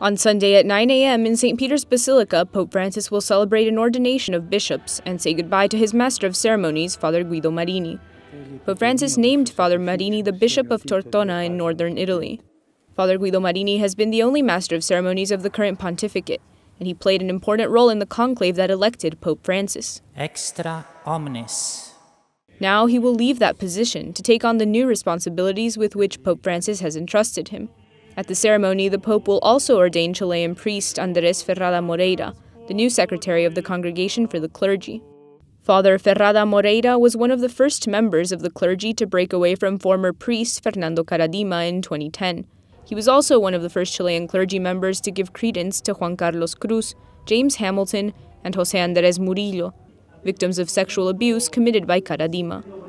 On Sunday at 9 a.m. in St. Peter's Basilica, Pope Francis will celebrate an ordination of bishops and say goodbye to his master of ceremonies, Father Guido Marini. Pope Francis named Father Marini the Bishop of Tortona in northern Italy. Father Guido Marini has been the only master of ceremonies of the current pontificate, and he played an important role in the conclave that elected Pope Francis. Extra omnes. Now he will leave that position to take on the new responsibilities with which Pope Francis has entrusted him. At the ceremony, the Pope will also ordain Chilean priest Andrés Ferrada Moreira, the new secretary of the Congregation for the Clergy. Father Ferrada Moreira was one of the first members of the clergy to break away from former priest Fernando Caradima in 2010. He was also one of the first Chilean clergy members to give credence to Juan Carlos Cruz, James Hamilton, and Jose Andres Murillo, victims of sexual abuse committed by Caradima.